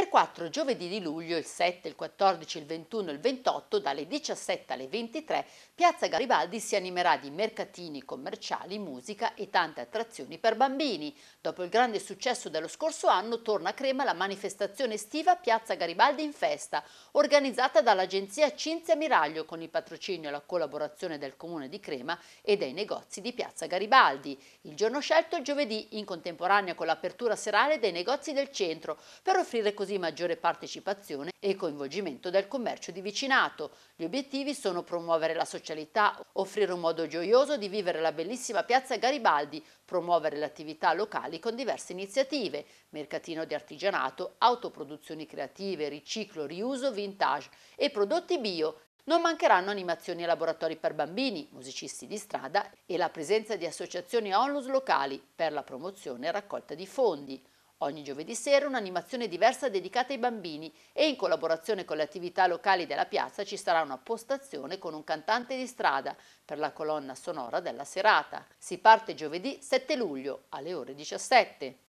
Per quattro giovedì di luglio, il 7, il 14, il 21 e il 28, dalle 17 alle 23, Piazza Garibaldi si animerà di mercatini commerciali, musica e tante attrazioni per bambini. Dopo il grande successo dello scorso anno, torna a Crema la manifestazione estiva Piazza Garibaldi in festa, organizzata dall'agenzia Cinzia Miraglio con il patrocinio e la collaborazione del Comune di Crema e dei negozi di Piazza Garibaldi. Il giorno scelto è giovedì, in contemporanea con l'apertura serale dei negozi del centro, per offrire così così maggiore partecipazione e coinvolgimento del commercio di vicinato. Gli obiettivi sono promuovere la socialità, offrire un modo gioioso di vivere la bellissima piazza Garibaldi, promuovere le attività locali con diverse iniziative, mercatino di artigianato, autoproduzioni creative, riciclo, riuso, vintage e prodotti bio non mancheranno animazioni e laboratori per bambini, musicisti di strada e la presenza di associazioni onlus locali per la promozione e raccolta di fondi. Ogni giovedì sera un'animazione diversa dedicata ai bambini e in collaborazione con le attività locali della piazza ci sarà una postazione con un cantante di strada per la colonna sonora della serata. Si parte giovedì 7 luglio alle ore 17.